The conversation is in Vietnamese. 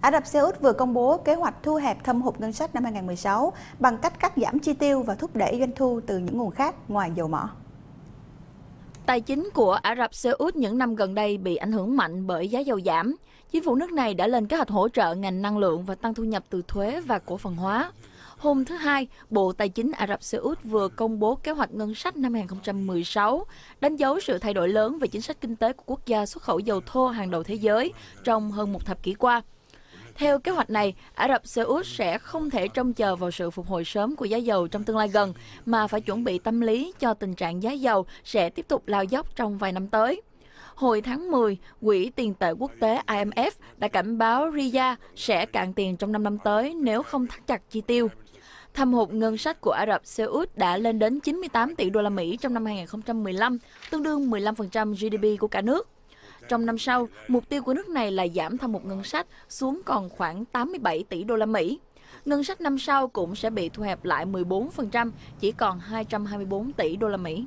Ả Rập Xê Út vừa công bố kế hoạch thu hẹp thâm hụt ngân sách năm 2016 bằng cách cắt giảm chi tiêu và thúc đẩy doanh thu từ những nguồn khác ngoài dầu mỏ. Tài chính của Ả Rập Xê Út những năm gần đây bị ảnh hưởng mạnh bởi giá dầu giảm. Chính phủ nước này đã lên kế hoạch hỗ trợ ngành năng lượng và tăng thu nhập từ thuế và cổ phần hóa. Hôm thứ Hai, Bộ Tài chính Ả Rập Xê Út vừa công bố kế hoạch ngân sách năm 2016, đánh dấu sự thay đổi lớn về chính sách kinh tế của quốc gia xuất khẩu dầu thô hàng đầu thế giới trong hơn một thập kỷ qua. Theo kế hoạch này, Ả Rập Xê Út sẽ không thể trông chờ vào sự phục hồi sớm của giá dầu trong tương lai gần, mà phải chuẩn bị tâm lý cho tình trạng giá dầu sẽ tiếp tục lao dốc trong vài năm tới. Hồi tháng 10, Quỹ tiền tệ quốc tế IMF đã cảnh báo Riyadh sẽ cạn tiền trong 5 năm tới nếu không thắt chặt chi tiêu. Thâm hụt ngân sách của Ả Rập Xê Út đã lên đến 98 tỷ đô la Mỹ trong năm 2015, tương đương 15% GDP của cả nước. Trong năm sau, mục tiêu của nước này là giảm thâm hụt ngân sách xuống còn khoảng 87 tỷ đô la Mỹ. Ngân sách năm sau cũng sẽ bị thu hẹp lại 14%, chỉ còn 224 tỷ đô la Mỹ.